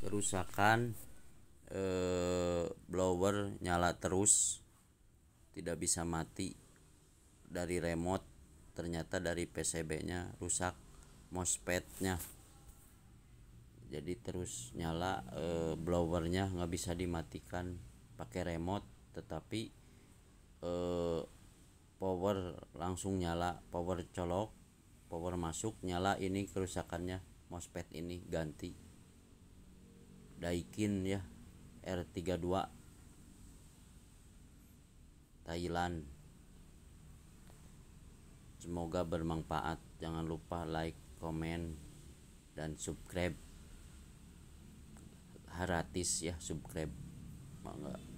kerusakan eh, blower nyala terus tidak bisa mati dari remote ternyata dari PCB nya rusak MOSFET nya jadi terus nyala eh, blowernya nggak bisa dimatikan pakai remote tetapi eh, power langsung nyala power colok power masuk nyala ini kerusakannya MOSFET ini ganti Daikin ya R32 Thailand semoga bermanfaat jangan lupa like komen dan subscribe gratis ya subscribe Mangga. nggak